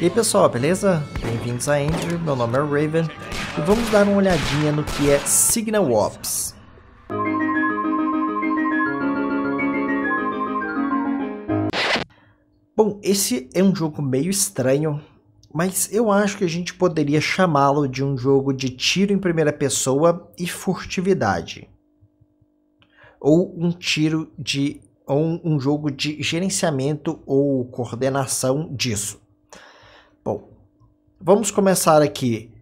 E aí pessoal, beleza? Bem-vindos a Andrew, meu nome é Raven e vamos dar uma olhadinha no que é Signal Ops. Bom, esse é um jogo meio estranho, mas eu acho que a gente poderia chamá-lo de um jogo de tiro em primeira pessoa e furtividade. Ou um tiro de. ou um jogo de gerenciamento ou coordenação disso. Vamos começar aqui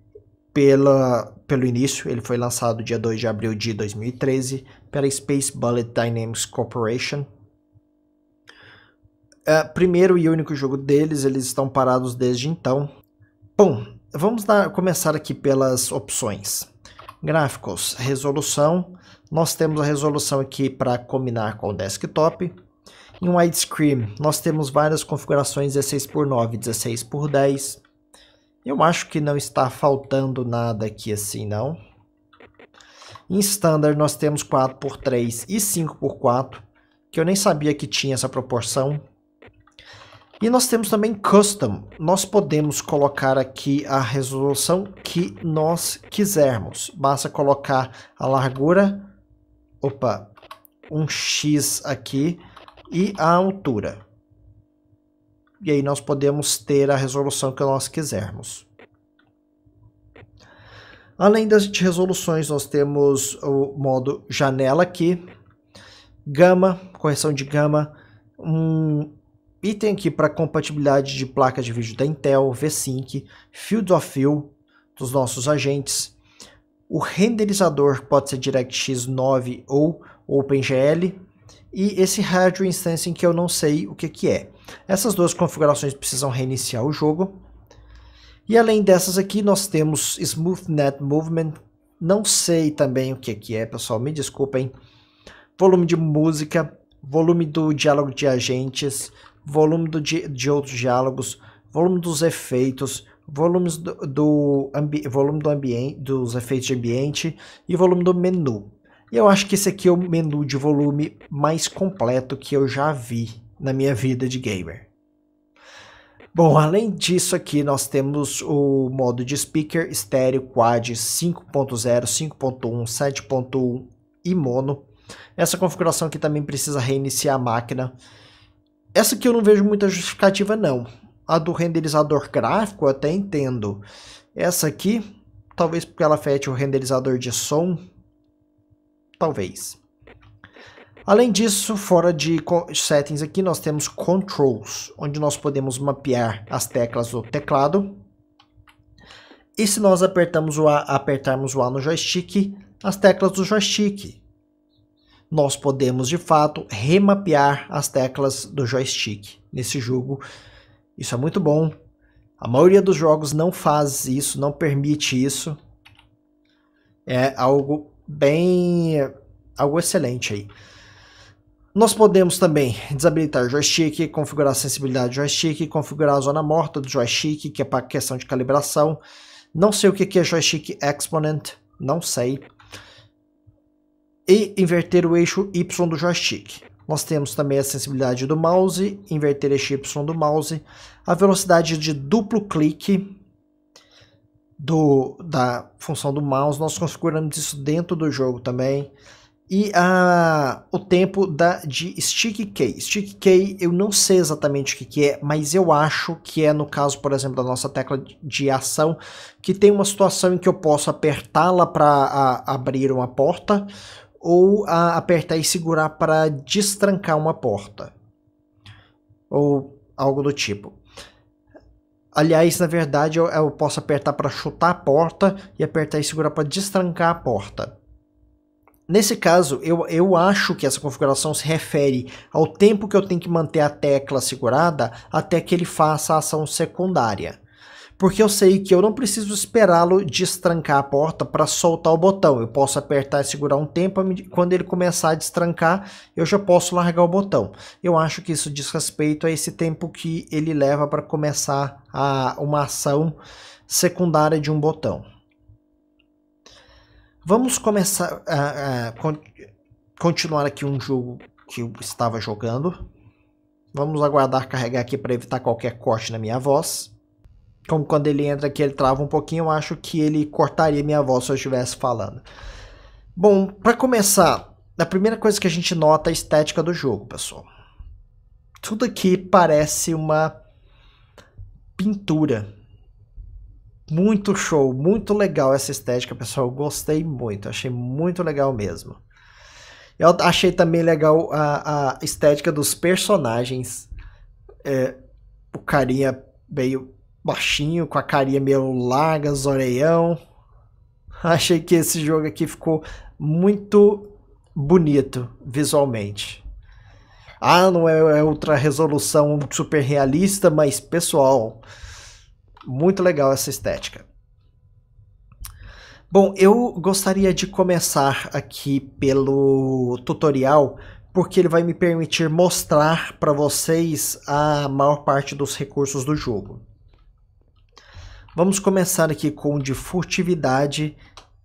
pela, pelo início. Ele foi lançado dia 2 de abril de 2013 pela Space Bullet Dynamics Corporation. É, primeiro e único jogo deles, eles estão parados desde então. Bom, vamos dar, começar aqui pelas opções. Gráficos, resolução. Nós temos a resolução aqui para combinar com o desktop. Em widescreen, nós temos várias configurações 16x9, 16x10, eu acho que não está faltando nada aqui assim, não. Em Standard nós temos 4x3 e 5x4, que eu nem sabia que tinha essa proporção. E nós temos também Custom. Nós podemos colocar aqui a resolução que nós quisermos. Basta colocar a largura, opa, um X aqui e a altura e aí nós podemos ter a resolução que nós quisermos. Além das resoluções, nós temos o modo janela aqui, gama, correção de gama, um item aqui para compatibilidade de placas de vídeo da Intel, VSync, Field of View dos nossos agentes, o renderizador pode ser DirectX 9 ou OpenGL, e esse Hardware Instance que eu não sei o que, que é. Essas duas configurações precisam reiniciar o jogo. E além dessas aqui, nós temos Smooth Net Movement. Não sei também o que, que é, pessoal, me desculpem. Volume de música, volume do diálogo de agentes, volume do, de, de outros diálogos, volume dos efeitos, volumes do, do volume do ambiente, dos efeitos de ambiente e volume do menu. E eu acho que esse aqui é o menu de volume mais completo que eu já vi na minha vida de gamer. Bom, além disso aqui nós temos o modo de speaker estéreo quad 5.0, 5.1, 7.1 e mono. Essa configuração aqui também precisa reiniciar a máquina. Essa aqui eu não vejo muita justificativa não. A do renderizador gráfico eu até entendo. Essa aqui, talvez porque ela afete o renderizador de som. Talvez. Além disso, fora de settings aqui, nós temos controls, onde nós podemos mapear as teclas do teclado. E se nós apertamos o a, apertarmos o A no joystick, as teclas do joystick. Nós podemos, de fato, remapear as teclas do joystick nesse jogo. Isso é muito bom. A maioria dos jogos não faz isso, não permite isso. É algo bem... algo excelente aí. Nós podemos também desabilitar joystick, configurar a sensibilidade do joystick, configurar a zona morta do joystick, que é para questão de calibração. Não sei o que é joystick exponent, não sei. E inverter o eixo Y do joystick. Nós temos também a sensibilidade do mouse, inverter eixo Y do mouse, a velocidade de duplo clique do, da função do mouse. Nós configuramos isso dentro do jogo também e a, ah, o tempo da, de Stick Key. Stick Key eu não sei exatamente o que, que é, mas eu acho que é no caso, por exemplo, da nossa tecla de ação, que tem uma situação em que eu posso apertá-la para abrir uma porta ou a, apertar e segurar para destrancar uma porta. Ou algo do tipo. Aliás, na verdade, eu, eu posso apertar para chutar a porta e apertar e segurar para destrancar a porta. Nesse caso, eu, eu acho que essa configuração se refere ao tempo que eu tenho que manter a tecla segurada até que ele faça a ação secundária. Porque eu sei que eu não preciso esperá-lo destrancar a porta para soltar o botão. Eu posso apertar e segurar um tempo, quando ele começar a destrancar, eu já posso largar o botão. Eu acho que isso diz respeito a esse tempo que ele leva para começar a, uma ação secundária de um botão. Vamos começar a, ah, a ah, con continuar aqui um jogo que eu estava jogando. Vamos aguardar carregar aqui para evitar qualquer corte na minha voz. Como quando ele entra aqui ele trava um pouquinho, eu acho que ele cortaria minha voz se eu estivesse falando. Bom, para começar, a primeira coisa que a gente nota é a estética do jogo, pessoal. Tudo aqui parece uma pintura. Muito show, muito legal essa estética, pessoal. Eu gostei muito, achei muito legal mesmo. Eu achei também legal a, a estética dos personagens. É, o carinha meio baixinho, com a carinha meio larga, zoreião. Achei que esse jogo aqui ficou muito bonito visualmente. Ah, não é, é outra resolução super realista, mas pessoal, muito legal essa estética. Bom, eu gostaria de começar aqui pelo tutorial, porque ele vai me permitir mostrar para vocês a maior parte dos recursos do jogo. Vamos começar aqui com de furtividade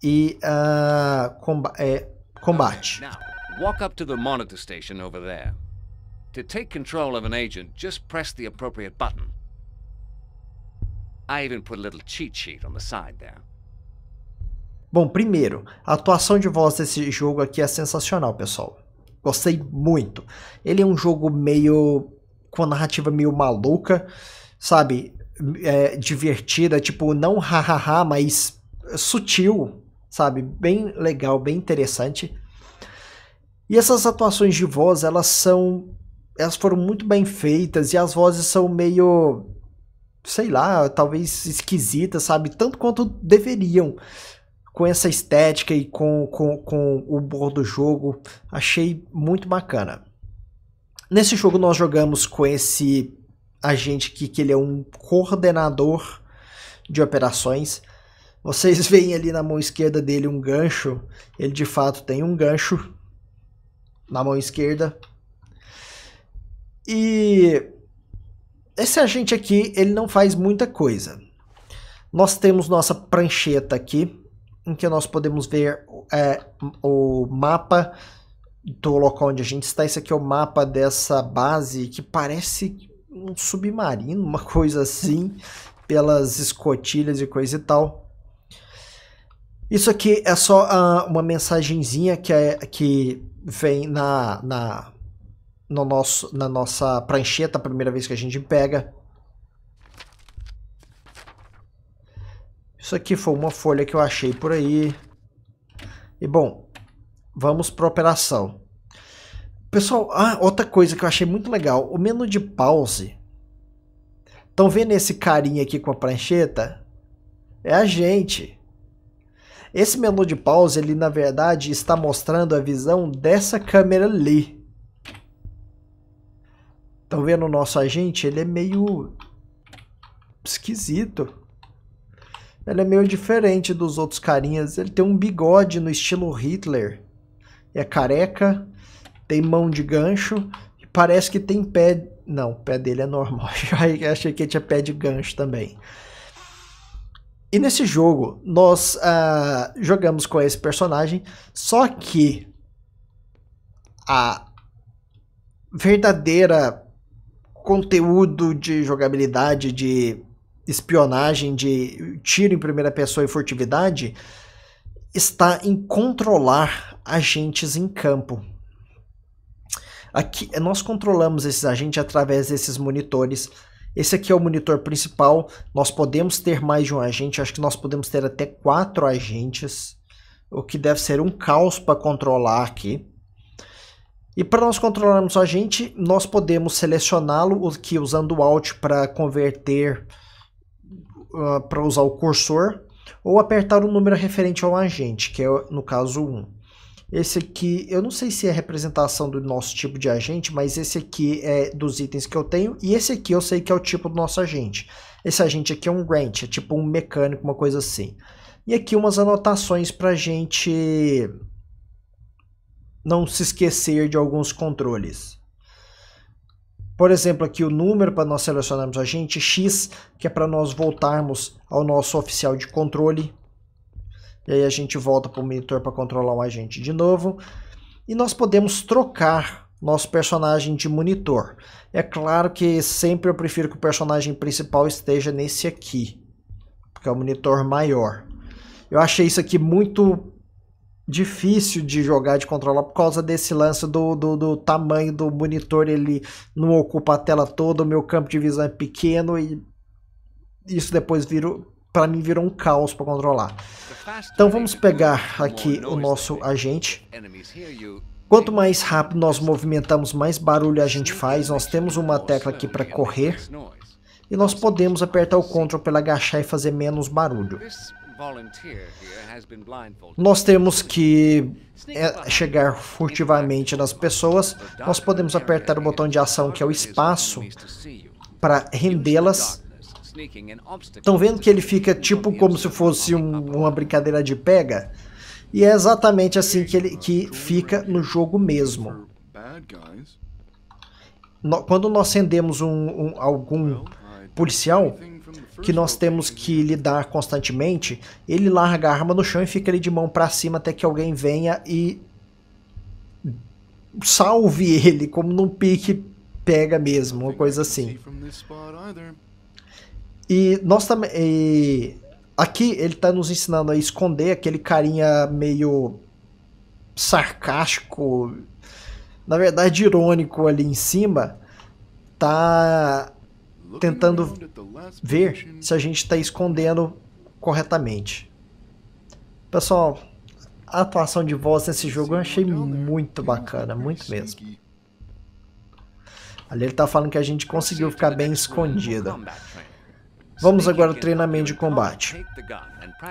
e uh, comba é, combate. Now, walk up to the monitor station over there. To take control of an agent, just press the appropriate button. I even put a little cheat sheet on the side there. Bom, primeiro, a atuação de voz desse jogo aqui é sensacional, pessoal. Gostei muito. Ele é um jogo meio. com a narrativa meio maluca, sabe? É, divertida, tipo, não hahaha, mas sutil, sabe? Bem legal, bem interessante. E essas atuações de voz, elas são. Elas foram muito bem feitas e as vozes são meio sei lá, talvez esquisita, sabe? Tanto quanto deveriam. Com essa estética e com, com, com o bordo do jogo, achei muito bacana. Nesse jogo nós jogamos com esse agente aqui, que ele é um coordenador de operações. Vocês veem ali na mão esquerda dele um gancho, ele de fato tem um gancho na mão esquerda. E esse agente aqui, ele não faz muita coisa. Nós temos nossa prancheta aqui, em que nós podemos ver é, o mapa do local onde a gente está. Esse aqui é o mapa dessa base que parece um submarino, uma coisa assim, pelas escotilhas e coisa e tal. Isso aqui é só uh, uma mensagenzinha que, é, que vem na, na no nosso, na nossa prancheta, a primeira vez que a gente pega. Isso aqui foi uma folha que eu achei por aí. E bom, vamos para operação. Pessoal, ah, outra coisa que eu achei muito legal, o menu de pause. Estão vendo esse carinha aqui com a prancheta? É a gente. Esse menu de pause, ele na verdade está mostrando a visão dessa câmera ali. Estão vendo o nosso agente? Ele é meio esquisito. Ele é meio diferente dos outros carinhas. Ele tem um bigode no estilo Hitler. É careca, tem mão de gancho e parece que tem pé. Não, o pé dele é normal. Já achei que tinha pé de gancho também. E nesse jogo, nós uh, jogamos com esse personagem, só que a verdadeira conteúdo de jogabilidade, de espionagem, de tiro em primeira pessoa e furtividade está em controlar agentes em campo. Aqui nós controlamos esses agentes através desses monitores. Esse aqui é o monitor principal. Nós podemos ter mais de um agente. Acho que nós podemos ter até quatro agentes, o que deve ser um caos para controlar aqui. E para nós controlarmos a gente, nós podemos selecioná-lo aqui usando o Alt para converter, uh, ah, para usar o cursor, ou apertar o número referente ao agente, que é no caso 1. Esse aqui, eu não sei se é representação do nosso tipo de agente, mas esse aqui é dos itens que eu tenho, e esse aqui eu sei que é o tipo do nosso agente. Esse agente aqui é um Grant, é tipo um mecânico, uma coisa assim. E aqui umas anotações para gente não se esquecer de alguns controles. Por exemplo, aqui o número para nós selecionarmos o agente X, que é para nós voltarmos ao nosso oficial de controle. E aí a gente volta para o monitor para controlar o agente de novo. E nós podemos trocar nosso personagem de monitor. É claro que sempre eu prefiro que o personagem principal esteja nesse aqui, porque é o monitor maior. Eu achei isso aqui muito difícil de jogar, de controlar, por causa desse lance do, do, do, tamanho do monitor, ele não ocupa a tela toda, o meu campo de visão é pequeno e isso depois virou, para mim virou um caos para controlar. Então vamos pegar aqui o nosso agente. Quanto mais rápido nós movimentamos, mais barulho a gente faz. Nós temos uma tecla aqui para correr. E nós podemos apertar o Ctrl para agachar e fazer menos barulho. Nós temos que é, chegar furtivamente nas pessoas. Nós podemos apertar o botão de ação, que é o espaço, para rendê-las. Estão vendo que ele fica tipo como se fosse um, uma brincadeira de pega? E é exatamente assim que ele que fica no jogo mesmo. No, quando nós rendemos um, um, algum policial, que nós temos que lidar constantemente, ele larga a arma no chão e fica ali de mão para cima até que alguém venha e salve ele, como num pique pega mesmo, uma coisa assim. E nós também. Aqui ele está nos ensinando a esconder aquele carinha meio sarcástico, na verdade irônico ali em cima, tá tentando ver se a gente está escondendo corretamente. Pessoal, a atuação de voz nesse jogo eu achei muito bacana, muito mesmo. Ali ele está falando que a gente conseguiu ficar bem escondida. Vamos agora ao treinamento de combate.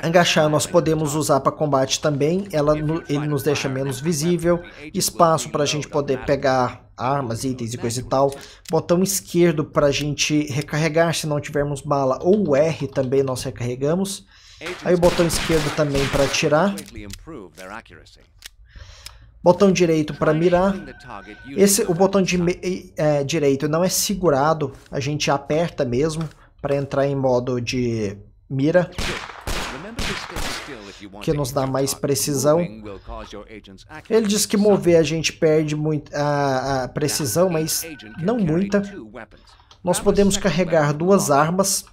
Angachar nós podemos usar para combate também, Ela, ele nos deixa menos visível, espaço para a gente poder pegar armas, itens e né, coisa e tal. Botão esquerdo para a gente recarregar se não tivermos bala, ou R também nós recarregamos. Aí o botão esquerdo também para atirar. Botão direito para mirar. Esse, o botão de, é, direito não é segurado, a gente aperta mesmo para entrar em modo de mira que nos dá mais precisão. Ele diz que mover a gente perde muito a, a precisão, mas não muita. Nós podemos carregar duas armas.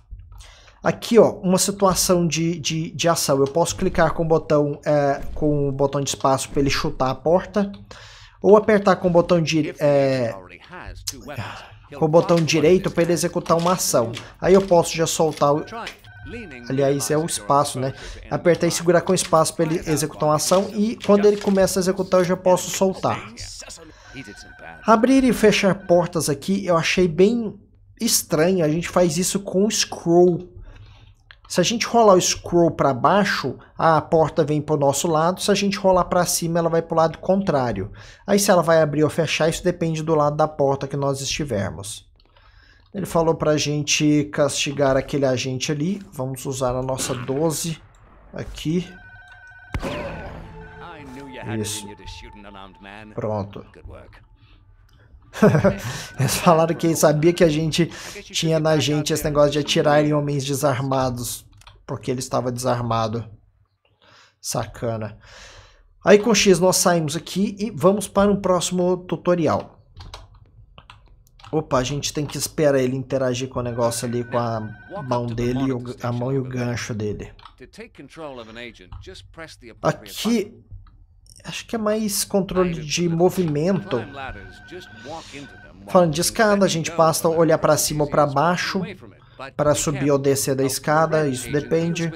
Aqui, ó, uma situação de, de, de ação. Eu posso clicar com o botão, é, com o botão de espaço para ele chutar a porta, ou apertar com o botão de... É, com o botão direito para ele executar uma ação. Aí eu posso já soltar o, Aliás, é o espaço, né? Apertar e segurar com espaço para ele executar uma ação e quando ele começa a executar eu já posso soltar. Abrir e fechar portas aqui eu achei bem estranho. A gente faz isso com o scroll. Se a gente rolar o scroll para baixo, a porta vem para o nosso lado. Se a gente rolar para cima, ela vai para o lado contrário. Aí se ela vai abrir ou fechar, isso depende do lado da porta que nós estivermos. Ele falou pra gente castigar aquele agente ali. Vamos usar a nossa 12 aqui. Isso. Pronto. Eles falaram que sabia que a gente tinha na gente esse negócio de atirar em homens desarmados. Porque ele estava desarmado. Sacana. Aí com X nós saímos aqui e vamos para um próximo tutorial. Opa, a gente tem que esperar ele interagir com o negócio ali com a mão dele, a mão e o gancho dele. Aqui, acho que é mais controle de movimento. Falando de escada, a gente basta olhar para cima ou para baixo para subir ou descer da escada, isso depende.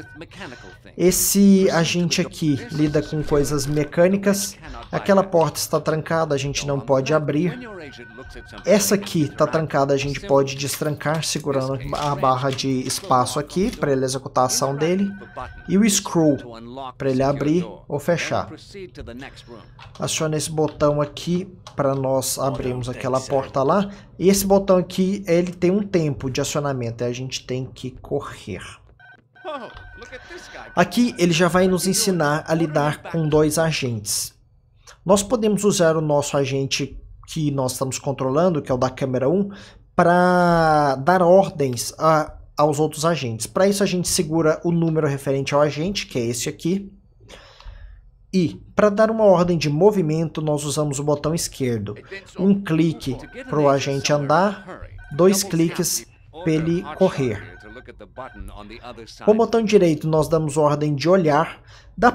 Esse agente aqui lida com coisas mecânicas. Aquela porta está trancada, a gente não pode abrir. Essa aqui está trancada, a gente pode destrancar segurando a barra de espaço aqui para ele executar a ação dele. E o scroll para ele abrir ou fechar. Aciona esse botão aqui para nós abrirmos aquela porta lá. E esse botão aqui, ele tem um tempo de acionamento, e a gente tem que correr. Oh, aqui ele já vai nos ensinar a lidar com dois agentes. Nós podemos usar o nosso agente que nós estamos controlando, que é o da câmera 1, para dar ordens a, aos outros agentes. Para isso a gente segura o número referente ao agente, que é esse aqui, e, para dar uma ordem de movimento, nós usamos o botão esquerdo. Um clique para o agente andar, dois cliques para ele correr. Com o botão direito, nós damos ordem de olhar. Dá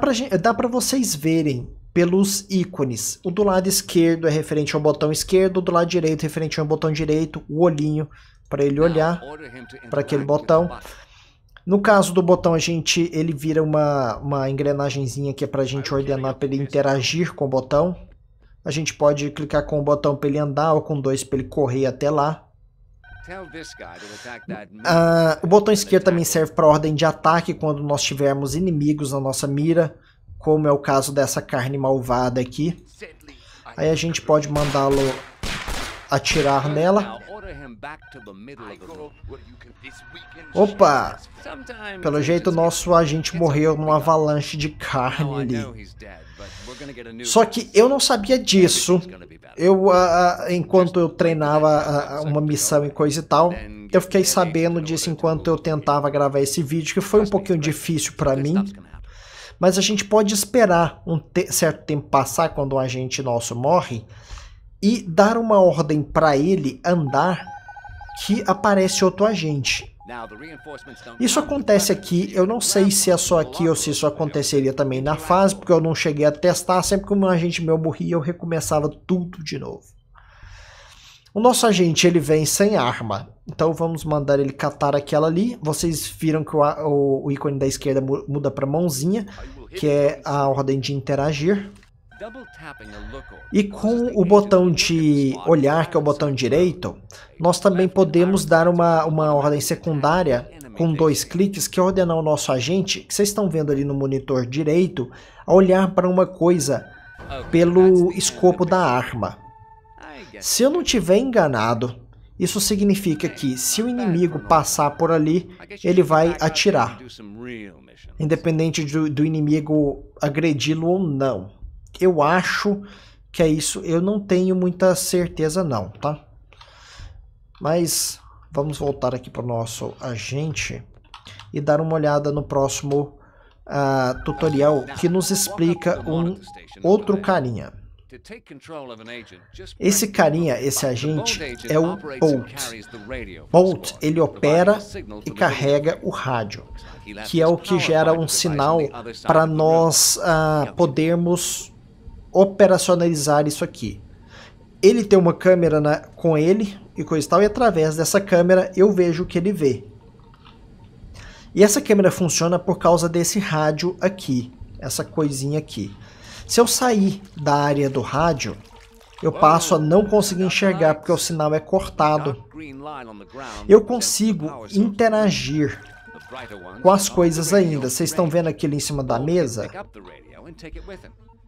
para vocês verem pelos ícones. O do lado esquerdo é referente ao botão esquerdo, o do lado direito é referente ao botão direito, o olhinho para ele olhar para aquele botão. No caso do botão, a gente, ele vira uma, uma engrenagemzinha que é para a ah, gente ordenar para ele interagir com o botão. A gente pode clicar com o botão para ele andar ou com dois para ele correr até lá. Ah, o botão esquerdo também serve para ordem de ataque quando nós tivermos inimigos na nossa mira, como é o caso dessa carne malvada aqui. Aí a gente pode mandá-lo atirar nela. Opa! Pelo jeito, nosso agente morreu numa avalanche de carne ali. Só que eu não sabia disso. Eu, uh, enquanto eu treinava uh, uma missão e coisa e tal, eu fiquei sabendo disso enquanto eu tentava gravar esse vídeo, que foi um pouquinho difícil para mim. Mas a gente pode esperar um te certo tempo passar quando um agente nosso morre e dar uma ordem para ele andar que aparece outro agente. Isso acontece aqui, eu não sei se é só aqui ou se isso aconteceria também na fase, porque eu não cheguei a testar, sempre que um agente meu morria eu recomeçava tudo de novo. O nosso agente ele vem sem arma, então vamos mandar ele catar aquela ali. Vocês viram que o, o, o ícone da esquerda muda para mãozinha, que é a ordem de interagir. E com o botão de olhar, que é o botão direito, nós também podemos dar uma, uma ordem secundária com dois cliques que é ordenar o nosso agente, que vocês estão vendo ali no monitor direito, a olhar para uma coisa pelo escopo da arma. Se eu não tiver enganado, isso significa que se o inimigo passar por ali, ele vai atirar, independente do, do inimigo agredi-lo ou não eu acho que é isso. Eu não tenho muita certeza não, tá? Mas vamos voltar aqui para o nosso agente e dar uma olhada no próximo uh, tutorial que nos explica um outro carinha. Esse carinha, esse agente, é o Bolt. Bolt, ele opera e carrega o rádio, que é o que gera um sinal para nós uh, podermos operacionalizar isso aqui. Ele tem uma câmera na, com ele e coisa e tal, e através dessa câmera eu vejo o que ele vê. E essa câmera funciona por causa desse rádio aqui, essa coisinha aqui. Se eu sair da área do rádio, eu passo a não conseguir enxergar porque o sinal é cortado. Eu consigo interagir com as coisas ainda. Vocês estão vendo aquilo em cima da mesa?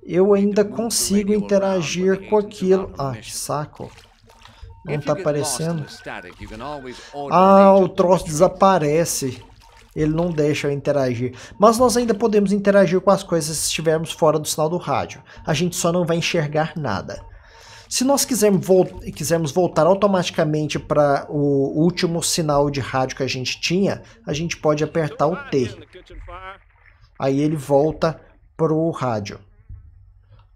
eu ainda consigo interagir com aquilo. Ah, que saco. Não tá aparecendo. Ah, o troço desaparece. Ele não deixa eu interagir. Mas nós ainda podemos interagir com as coisas se estivermos fora do sinal do rádio. A gente só não vai enxergar nada. Se nós quisermos, quisermos voltar automaticamente para o último sinal de rádio que a gente tinha, a gente pode apertar o T. Aí ele volta pro rádio.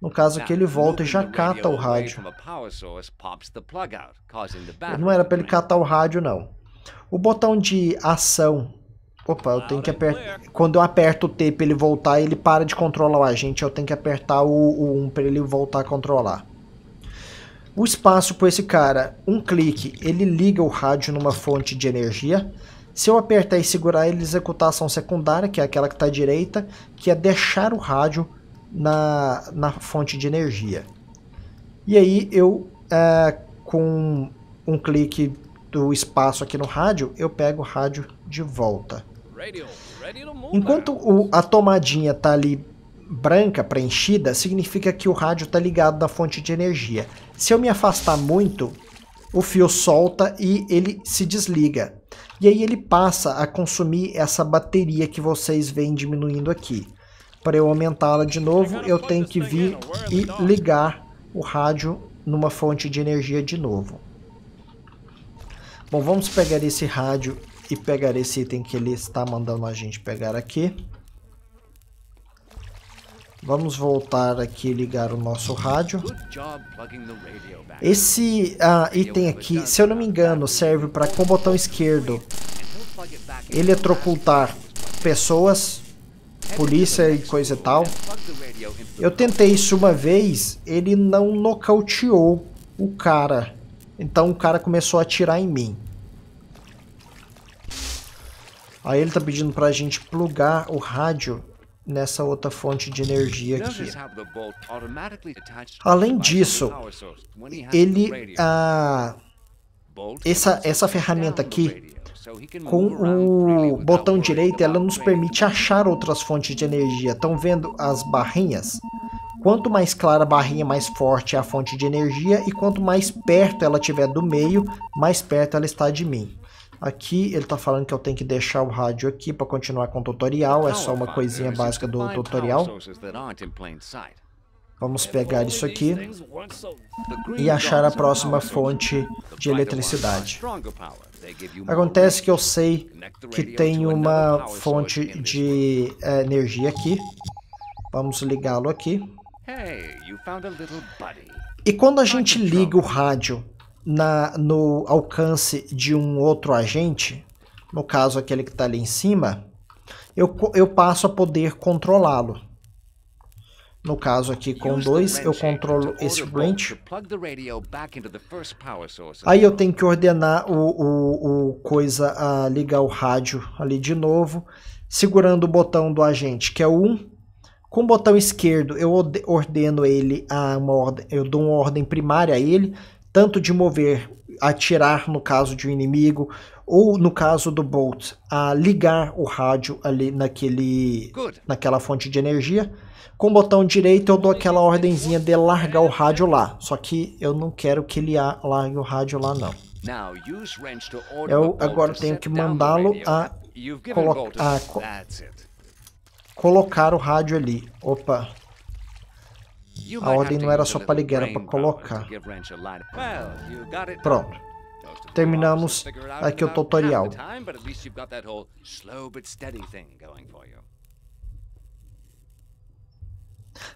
No caso que ele volta e já cata o rádio. Não era para ele catar o rádio, não. O botão de ação. Opa, eu tenho que apertar. Quando eu aperto o T para ele voltar, ele para de controlar o agente. Eu tenho que apertar o, o 1 para ele voltar a controlar. O espaço para esse cara, um clique, ele liga o rádio numa fonte de energia. Se eu apertar e segurar, ele executa a ação secundária, que é aquela que está à direita, que é deixar o rádio na, na fonte de energia. E aí eu, é, com um clique do espaço aqui no rádio, eu pego o rádio de volta. Enquanto né? o, a tomadinha está ali branca, preenchida, significa que o rádio está ligado da fonte de energia. Se eu me afastar muito, o fio solta e ele se desliga. E aí ele passa a consumir essa bateria que vocês vêm diminuindo aqui. Para eu aumentá-la de novo, eu tenho que vir e ligar o rádio numa fonte de energia de novo. Bom, vamos pegar esse rádio e pegar esse item que ele está mandando a gente pegar aqui. Vamos voltar aqui e ligar o nosso rádio. Esse uh, item aqui, se eu não me engano, serve para com o botão esquerdo eletrocultar é pessoas é polícia e coisa e tal. Eu tentei isso uma vez, ele não nocauteou o cara. Então o cara começou a atirar em mim. Aí ele tá pedindo pra gente plugar o rádio nessa outra fonte de energia aqui. Além disso, ele... Ah, essa, essa ferramenta aqui é com o né? botão direito, tá ela nos permite achar outras fontes de energia. Estão vendo as barrinhas? Quanto mais clara a barrinha, mais forte é a fonte de energia. E quanto mais perto ela estiver do meio, mais perto ela está de mim. Aqui ele está falando que eu tenho que deixar o rádio aqui para continuar com o tutorial. É só uma oh, coisinha básica do tutorial. Vamos pegar isso aqui e achar a próxima fonte de eletricidade. Acontece que eu sei que tem uma fonte de eh, energia aqui. Vamos ligá-lo aqui. E quando a gente liga o rádio na, no alcance de um outro agente, no caso aquele que está ali em cima, eu, eu passo a poder controlá-lo. No caso aqui com 2 eu controlo esse branch. Aí eu tenho que ordenar o, o, o, coisa a ligar o rádio ali de novo. Segurando o botão do agente que é o 1. Um. Com o botão esquerdo eu ordeno ele a uma ordem, eu dou uma ordem primária a ele, tanto de mover, atirar no caso de um inimigo, ou no caso do Bolt, a ligar o rádio ali naquele, naquela fonte de energia. Com o botão direito eu dou aquela ordenzinha de largar o rádio lá, só que eu não quero que ele largue o rádio lá não. Eu agora tenho que mandá-lo a, colo a co colocar o rádio ali. Opa, a ordem não era só para ligar, era para colocar. Pronto. Terminamos aqui o tutorial.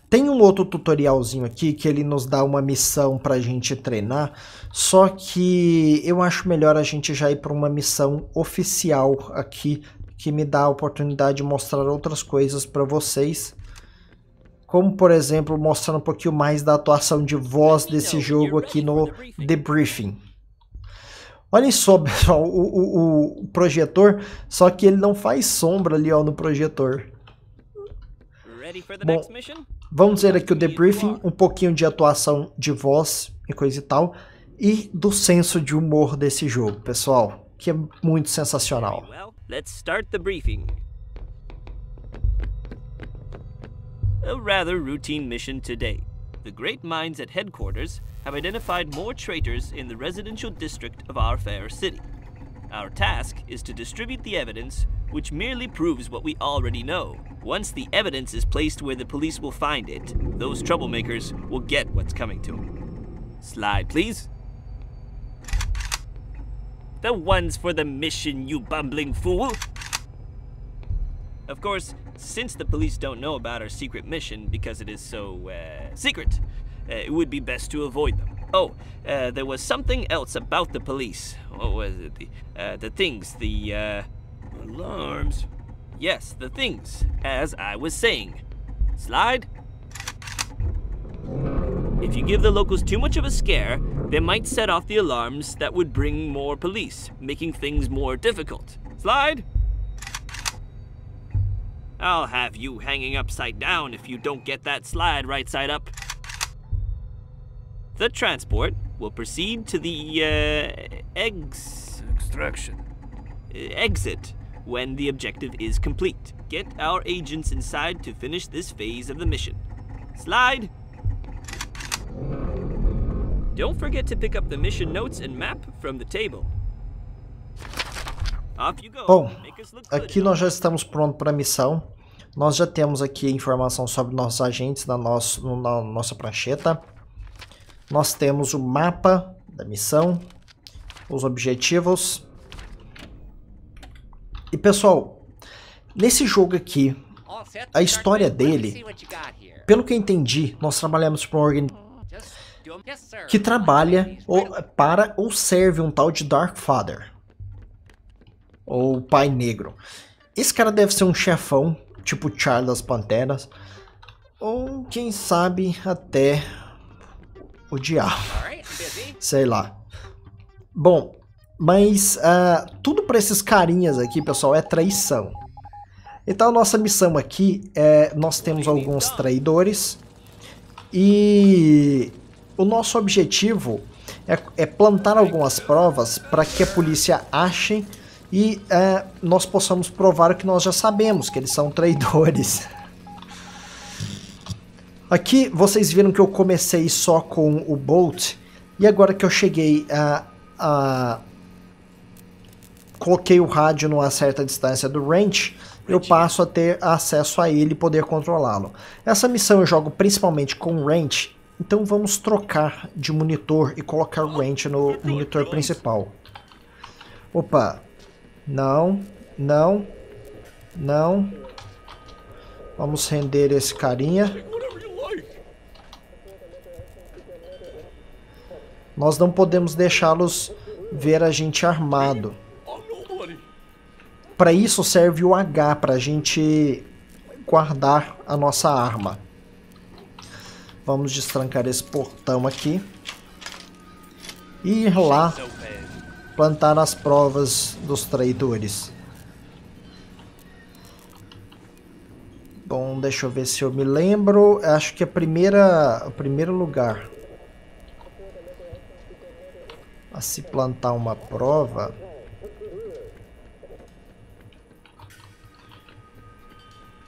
Tem um outro tutorialzinho aqui que ele nos dá uma missão para a gente treinar, só que eu acho melhor a gente já ir para uma missão oficial aqui, que me dá a oportunidade de mostrar outras coisas para vocês. Como, por exemplo, mostrar um pouquinho mais da atuação de voz desse jogo aqui no Debriefing. Olhem só, pessoal, o, o, o projetor, só que ele não faz sombra ali ó, no projetor. Bom, Vamos dizer aqui o debriefing, um pouquinho de atuação de voz e coisa e tal, e do senso de humor desse jogo, pessoal, que é muito sensacional. Let's start the briefing. A rather routine mission today. The great minds at headquarters have identified more traitors in the residential district of our fair city. Our task is to distribute the evidence, which merely proves what we already know. Once the evidence is placed where the police will find it, those troublemakers will get what's coming to them. Slide, please. The ones for the mission, you bumbling fool! Of course, since the police don't know about our secret mission because it is so, uh, secret, uh, it would be best to avoid them. Oh, uh, there was something else about the police. What was it? The, uh, the things, the uh, alarms. Yes, the things, as I was saying. Slide. If you give the locals too much of a scare, they might set off the alarms that would bring more police, making things more difficult. Slide. I'll have you hanging upside down if you don't get that slide right side up. The transport will proceed to the uh, ex extraction uh, exit when the objective is complete. Get our agents inside to finish this phase of the mission. Slide. Don't forget to pick up the mission notes and map from the table. Off you go. Bom, aqui nós já estamos pronto para a missão. Nós já temos aqui informação sobre nossos agentes na, nosso, na nossa prancheta. nós temos o mapa da missão, os objetivos. E pessoal, nesse jogo aqui, a história dele, pelo que eu entendi, nós trabalhamos para um organização que trabalha ou, para ou serve um tal de Dark Father, ou Pai Negro. Esse cara deve ser um chefão, tipo Charles Panteras, ou quem sabe até o diabo. Sei lá. Bom, mas uh, tudo para esses carinhas aqui, pessoal, é traição. Então, nossa missão aqui é... Nós temos alguns traidores. E o nosso objetivo é, é plantar algumas provas para que a polícia ache e uh, nós possamos provar o que nós já sabemos, que eles são traidores. Aqui vocês viram que eu comecei só com o Bolt e agora que eu cheguei a, a... coloquei o rádio numa certa distância do range, eu passo a ter acesso a ele e poder controlá-lo. Essa missão eu jogo principalmente com range, então vamos trocar de monitor e colocar o range no monitor principal. Opa, não, não, não. Vamos render esse carinha. Nós não podemos deixá-los ver a gente armado. Para isso serve o H, para a gente guardar a nossa arma. Vamos destrancar esse portão aqui. E ir lá plantar as provas dos traidores. Bom, deixa eu ver se eu me lembro. Acho que a primeira, o primeiro lugar a se plantar uma prova.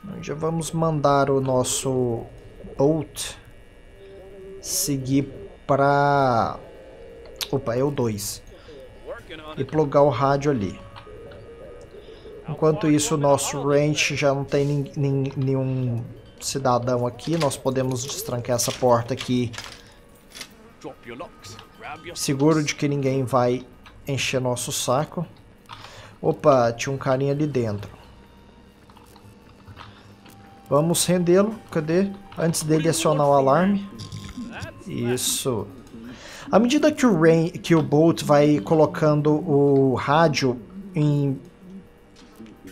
Nós já vamos mandar o nosso Bolt seguir para... Opa, é o 2. E plugar o rádio ali. Enquanto isso, o nosso ranch já não tem nenhum cidadão aqui. Nós podemos destrancar essa porta aqui. Seguro de que ninguém vai encher nosso saco. Opa, tinha um carinha ali dentro. Vamos rendê-lo. Cadê? Antes dele acionar o alarme. Isso. À medida que o, Rain, que o Bolt vai colocando o rádio em,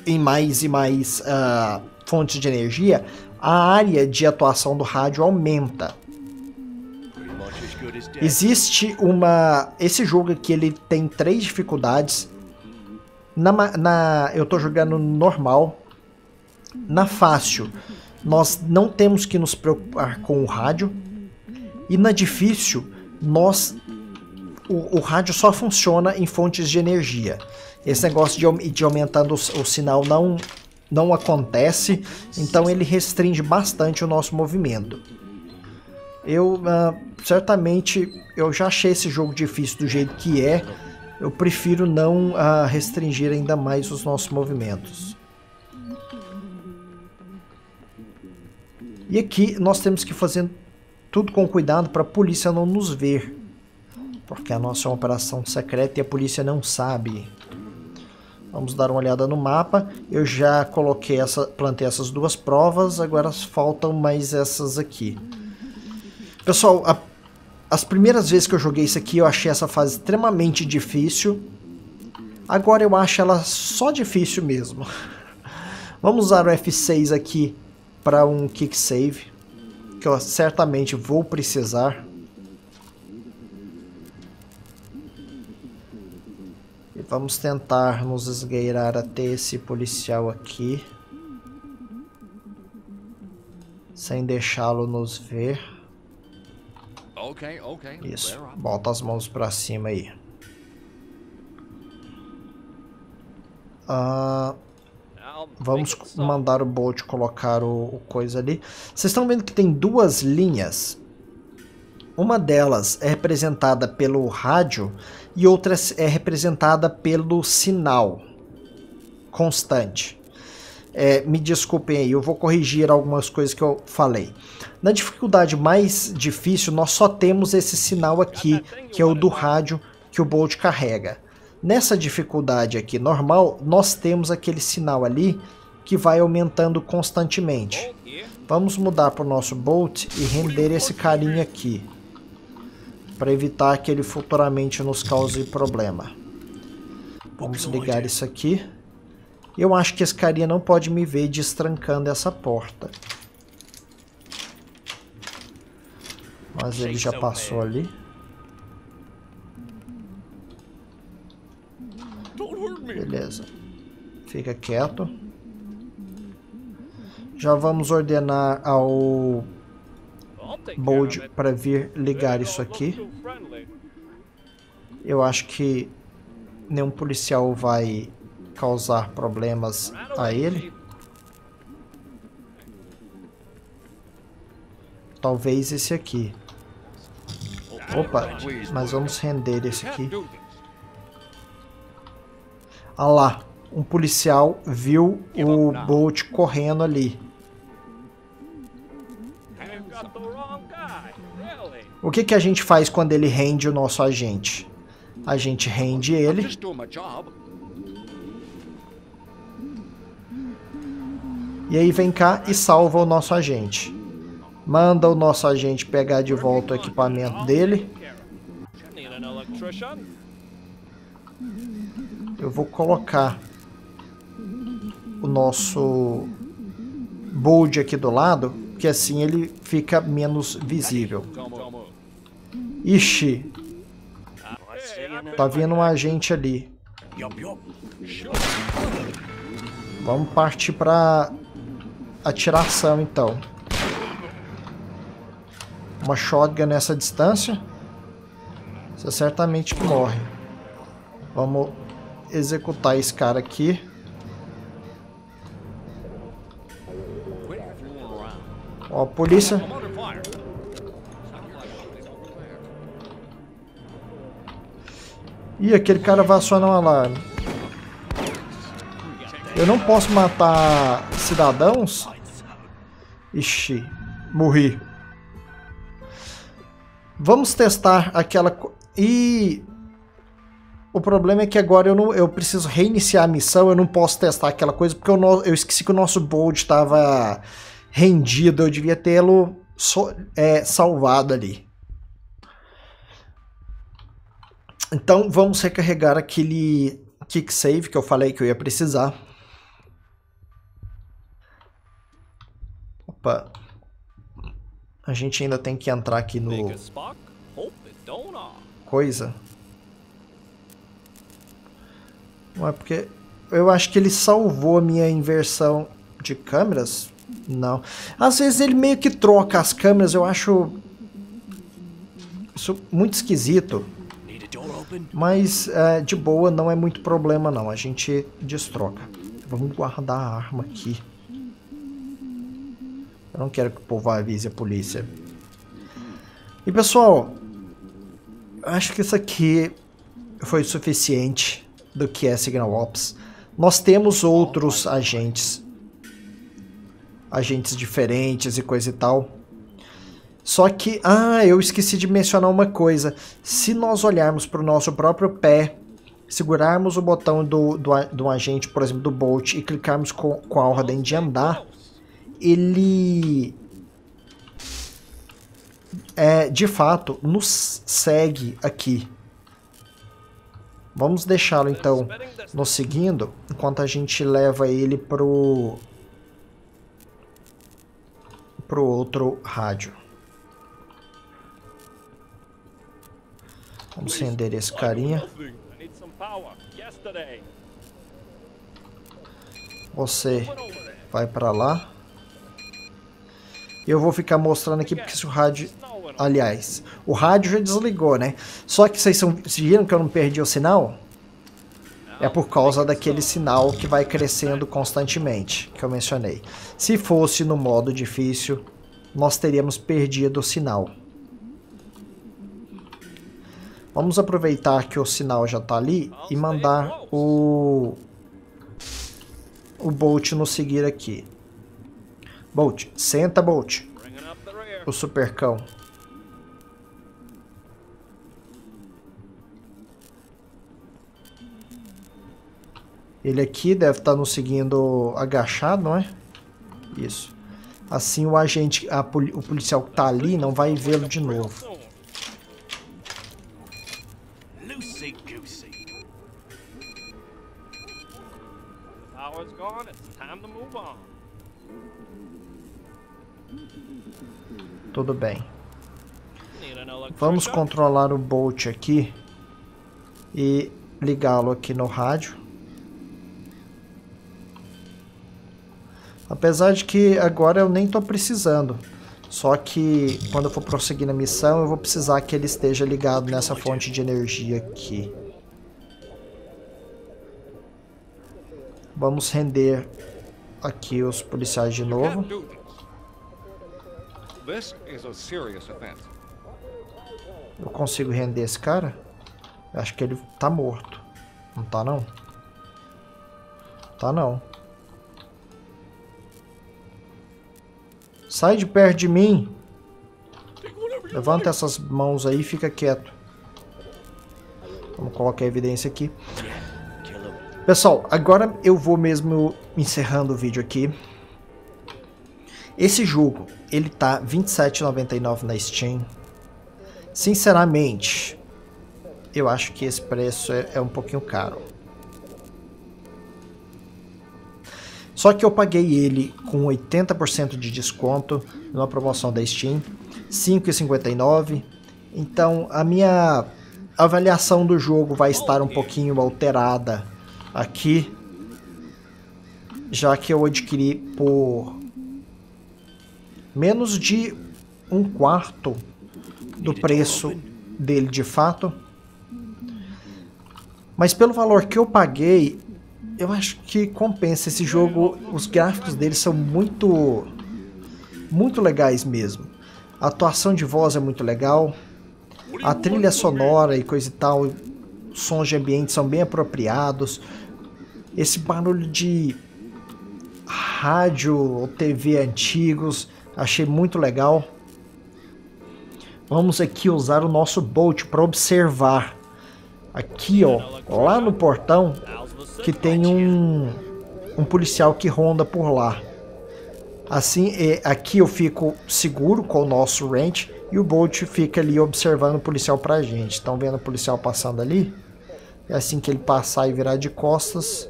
em mais e mais uh, fontes de energia, a área de atuação do rádio aumenta. Existe uma. Esse jogo aqui ele tem três dificuldades. Na, na, eu tô jogando normal. Na fácil, nós não temos que nos preocupar com o rádio. E na difícil, nós. O, o rádio só funciona em fontes de energia. Esse negócio de, de aumentando o, o sinal não, não acontece, então ele restringe bastante o nosso movimento. Eu uh, certamente eu já achei esse jogo difícil do jeito que é. Eu prefiro não uh, restringir ainda mais os nossos movimentos. E aqui nós temos que fazer tudo com cuidado para a polícia não nos ver. Porque a nossa é uma operação secreta e a polícia não sabe. Vamos dar uma olhada no mapa. Eu já coloquei essa, plantei essas duas provas, agora faltam mais essas aqui. Pessoal, a, as primeiras vezes que eu joguei isso aqui, eu achei essa fase extremamente difícil. Agora eu acho ela só difícil mesmo. Vamos usar o F6 aqui para um kick save, que eu certamente vou precisar. E vamos tentar nos esgueirar até esse policial aqui. Sem deixá-lo nos ver. Ok, ok. Isso. Bota as mãos pra cima aí. Ah, vamos mandar o Bolt colocar o, o coisa ali. Vocês estão vendo que tem duas linhas. Uma delas é representada pelo rádio e outra é representada pelo sinal constante é, me desculpem aí, eu vou corrigir algumas coisas que eu falei. Na dificuldade mais difícil, nós só temos esse sinal aqui, tá que é o do rádio que o Bolt carrega. Nessa dificuldade aqui normal, nós temos aquele sinal ali que vai aumentando constantemente. Vamos mudar para o nosso Bolt e render esse carinha aqui. Para evitar que ele futuramente nos cause problema. Vamos ligar isso aqui. Eu acho que esse carinha não pode me ver destrancando essa porta. Mas ele já passou ali. Beleza. Fica quieto. Já vamos ordenar ao Bold para né? vir ligar isso aqui. É Eu acho que nenhum policial vai causar problemas a ele. Talvez esse aqui. Opa, mas vamos render esse aqui. Ah lá, um policial viu o Bolt correndo ali. O que, que a gente faz quando ele rende o nosso agente? A gente rende ele E aí vem cá e salva o nosso agente. Manda o nosso agente pegar de volta o equipamento dele. Eu vou colocar o nosso bold aqui do lado, que assim ele fica menos visível. Ixi, tá vindo um agente ali. Vamos partir para atiração, então. Uma shotgun nessa distância. Você certamente morre. Vamos executar esse cara aqui. Ó, a polícia. Ih, aquele cara vai acionar um alarme. Eu não posso matar cidadãos Ixi, morri. Vamos testar aquela... E... O problema é que agora eu, não, eu preciso reiniciar a missão, eu não posso testar aquela coisa, porque eu, não, eu esqueci que o nosso bold estava rendido, eu devia tê-lo so, é, salvado ali. Então vamos recarregar aquele kick save que eu falei que eu ia precisar. Opa. A gente ainda tem que entrar aqui no... Coisa. Não é porque... Eu acho que ele salvou a minha inversão de câmeras. Não. Às vezes ele meio que troca as câmeras, eu acho... Isso muito esquisito. Mas é, de boa, não é muito problema não. A gente destroca. Vamos guardar a arma aqui. Eu não quero que o povo avise a polícia. E pessoal, acho que isso aqui foi o suficiente do que é Signal Ops. Nós temos outros agentes, agentes diferentes e coisa e tal. Só que, ah, eu esqueci de mencionar uma coisa. Se nós olharmos para o nosso próprio pé, segurarmos o botão do, do, do agente, por exemplo, do Bolt, e clicarmos com, com a ordem de andar, ele é, de fato nos segue aqui. Vamos deixá-lo então nos seguindo enquanto a gente leva ele pro pro outro rádio. Vamos acender esse carinha. Você vai para lá. Eu vou ficar mostrando aqui porque se o rádio... Aliás, o rádio já desligou, né? Só que vocês, são, vocês viram que eu não perdi o sinal? É por causa daquele sinal que vai crescendo constantemente, que eu mencionei. Se fosse no modo difícil, nós teríamos perdido o sinal. Vamos aproveitar que o sinal já está ali e mandar o, o Bolt nos seguir aqui. Bolt, senta, Bolt. O supercão. Ele aqui deve estar tá nos seguindo agachado, não é? Isso. Assim o agente, a, o policial que está ali não vai vê-lo de novo. Tudo bem. Né? Vamos controlar o Bolt aqui e ligá-lo aqui no rádio. Apesar de que agora eu nem estou precisando. Só que quando eu for prosseguir na missão, eu vou precisar que ele esteja ligado nessa fonte de energia aqui. Vamos render aqui os policiais de novo. This is a serious offense. Eu consigo render esse cara? Acho que ele tá morto. Não tá não? Tá não. Sai de perto de mim. Levanta essas mãos aí e fica quieto. Vamos colocar a evidência aqui. Pessoal, agora eu vou mesmo encerrando o vídeo aqui. Esse jogo, ele tá 27,99 na Steam. Sinceramente, eu acho que esse preço é, é um pouquinho caro. Só que eu paguei ele com 80% de desconto numa promoção da Steam, 5,59. Então a minha avaliação do jogo vai estar um pouquinho alterada aqui, já que eu adquiri por menos de um quarto do preço dele de fato. Mas pelo valor que eu paguei, eu acho que compensa esse jogo. Os gráficos dele são muito muito legais mesmo. A atuação de voz é muito legal. A trilha sonora e coisa e tal, sons de ambiente são bem apropriados. Esse barulho de rádio ou TV antigos Achei muito legal. Vamos aqui usar o nosso bolt para observar. Aqui, ó, lá no portão, que tem um, um policial que ronda por lá. Assim, é, aqui eu fico seguro com o nosso Ranch e o Bolt fica ali observando o policial para a gente. Estão vendo o policial passando ali? É assim que ele passar e virar de costas,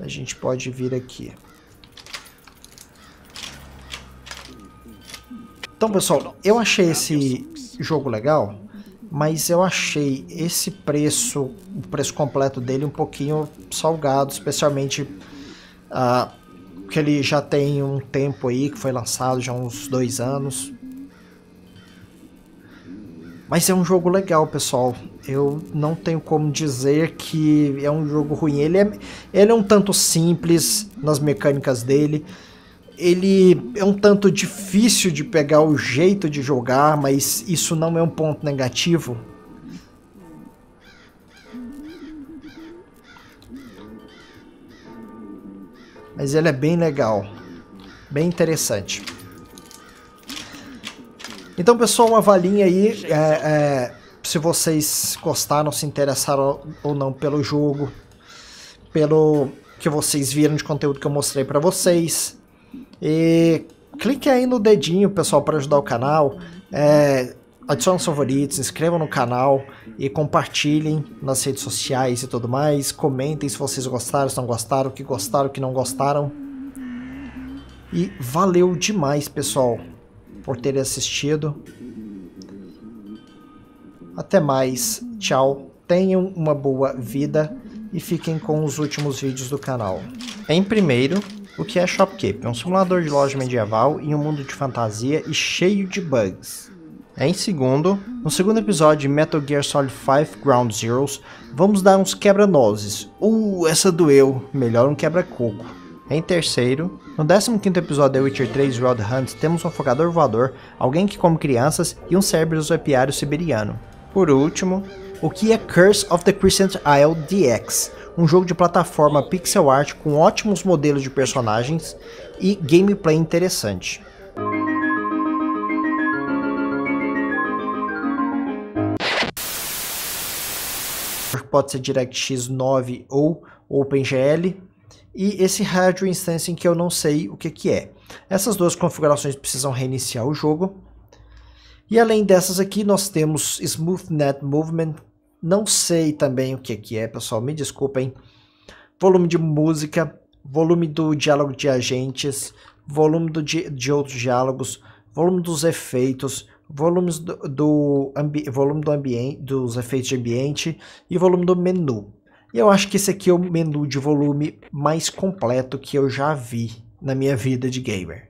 a gente pode vir aqui. Então, pessoal, eu achei esse jogo legal, mas eu achei esse preço, o preço completo dele, um pouquinho salgado, especialmente uh, ah, que ele já tem um tempo aí, que foi lançado já uns dois anos. Mas é um jogo legal, pessoal. Eu não tenho como dizer que é um jogo ruim. Ele é, ele é um tanto simples nas mecânicas dele, ele é um tanto difícil de pegar o jeito de jogar, mas isso não é um ponto negativo. Mas ele é bem legal, bem interessante. Então, pessoal, avaliem aí é, é, se vocês gostaram, se interessaram ou não pelo jogo, pelo que vocês viram de conteúdo que eu mostrei para vocês e clique aí no dedinho, pessoal, para ajudar o canal. É, adicione os favoritos, inscrevam no canal e compartilhem nas redes sociais e tudo mais. Comentem se vocês gostaram, se não gostaram, o que gostaram, o que não gostaram. E valeu demais, pessoal, por terem assistido. Até mais, tchau. Tenham uma boa vida e fiquem com os últimos vídeos do canal. Em primeiro, o que é Shopkeep? É um simulador de loja medieval em um mundo de fantasia e cheio de bugs. É em segundo, no segundo episódio de Metal Gear Solid 5 Ground Zeroes, vamos dar uns quebra-nozes. Uh, essa doeu. Melhor um quebra-coco. Em terceiro, no 15 episódio de Witcher 3 Wild Hunt, temos um afogador voador, alguém que come crianças e um cérebro apiário siberiano. Por último, o que é Curse of the Crescent Isle DX, um jogo de plataforma pixel art com ótimos modelos de personagens e gameplay interessante. Pode ser DirectX 9 ou OpenGL, e esse hardware instancing que eu não sei o que, que é. Essas duas configurações precisam reiniciar o jogo. E além dessas aqui, nós temos Smooth Net Movement não sei também o que, que é, pessoal, me desculpem. Volume de música, volume do diálogo de agentes, volume do, de, de outros diálogos, volume dos efeitos, volumes do, do ambi, volume do ambiente, dos efeitos de ambiente e volume do menu. E eu acho que esse aqui é o menu de volume mais completo que eu já vi na minha vida de gamer.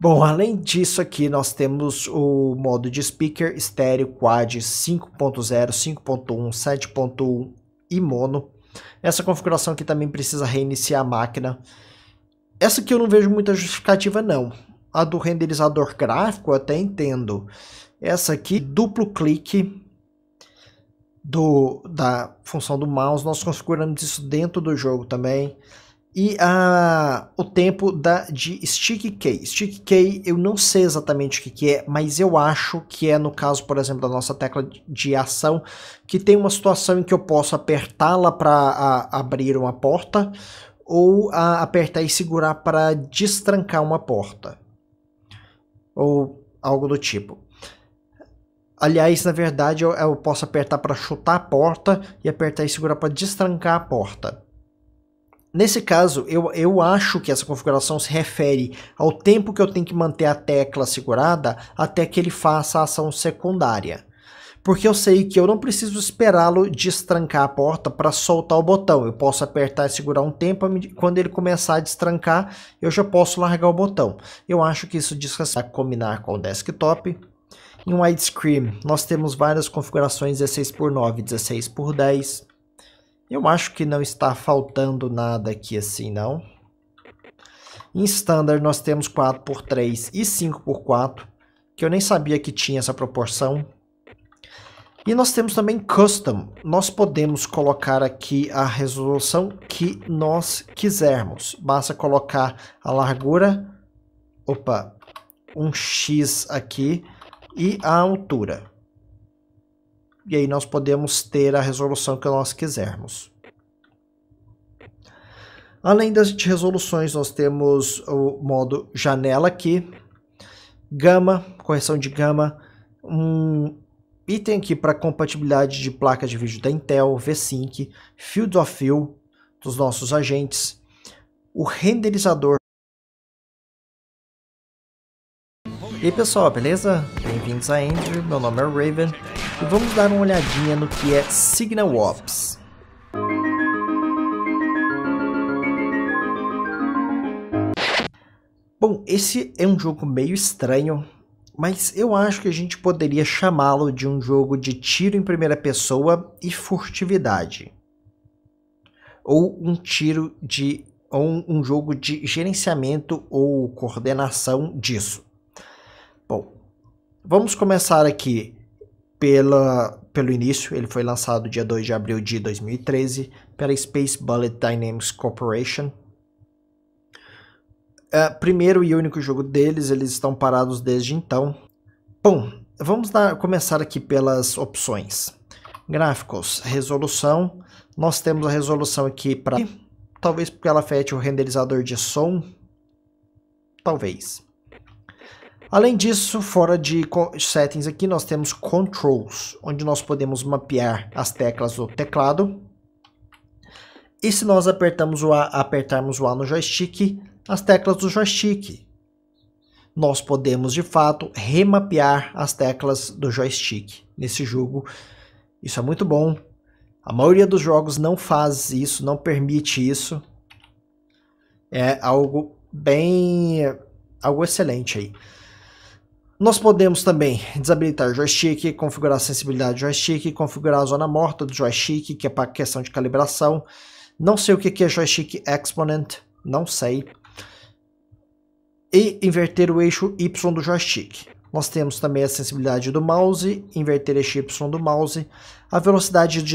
Bom, além disso aqui nós temos o modo de speaker estéreo quad 5.0, 5.1, 7.1 e mono. Essa configuração aqui também precisa reiniciar a máquina. Essa aqui eu não vejo muita justificativa não. A do renderizador gráfico eu até entendo. Essa aqui, duplo clique do, da função do mouse, nós configuramos isso dentro do jogo também e a, ah, o tempo da, de Stick Key. Stick Key eu não sei exatamente o que, que é, mas eu acho que é no caso, por exemplo, da nossa tecla de ação, que tem uma situação em que eu posso apertá-la para abrir uma porta ou a, apertar e segurar para destrancar uma porta. Ou algo do tipo. Aliás, na verdade, eu, eu posso apertar para chutar a porta e apertar e segurar para destrancar a porta. Nesse caso, eu, eu acho que essa configuração se refere ao tempo que eu tenho que manter a tecla segurada até que ele faça a ação secundária. Porque eu sei que eu não preciso esperá-lo destrancar a porta para soltar o botão. Eu posso apertar e segurar um tempo, quando ele começar a destrancar, eu já posso largar o botão. Eu acho que isso diz respeito a combinar com o desktop. Em widescreen, nós temos várias configurações 16x9, 16x10. Eu acho que não está faltando nada aqui assim, não. Em Standard nós temos 4x3 e 5x4, que eu nem sabia que tinha essa proporção. E nós temos também Custom. Nós podemos colocar aqui a resolução que nós quisermos. Basta colocar a largura, opa, um X aqui e a altura e aí nós podemos ter a resolução que nós quisermos. Além das resoluções, nós temos o modo janela aqui, gama, correção de gama, um item aqui para compatibilidade de placa de vídeo da Intel, VSync, Field of View dos nossos agentes, o renderizador E aí pessoal, beleza? Bem-vindos a Andrew, meu nome é Raven e vamos dar uma olhadinha no que é Signal Ops. Bom, esse é um jogo meio estranho, mas eu acho que a gente poderia chamá-lo de um jogo de tiro em primeira pessoa e furtividade. Ou um tiro de. ou um jogo de gerenciamento ou coordenação disso. Bom, vamos começar aqui pela, pelo início. Ele foi lançado dia 2 de abril de 2013 pela Space Bullet Dynamics Corporation. É, primeiro e único jogo deles, eles estão parados desde então. Bom, vamos dar, começar aqui pelas opções. Gráficos, resolução. Nós temos a resolução aqui para... Talvez porque ela afete o renderizador de som. Talvez. Além disso, fora de settings aqui, nós temos controls, onde nós podemos mapear as teclas do teclado. E se nós apertamos o A, apertarmos o A no joystick, as teclas do joystick. Nós podemos, de fato, remapear as teclas do joystick nesse jogo. Isso é muito bom. A maioria dos jogos não faz isso, não permite isso. É algo bem... algo excelente aí. Nós podemos também desabilitar o joystick, configurar a sensibilidade do joystick, configurar a zona morta do joystick, que é para questão de calibração. Não sei o que é joystick exponent, não sei. E inverter o eixo Y do joystick. Nós temos também a sensibilidade do mouse, inverter eixo Y do mouse, a velocidade de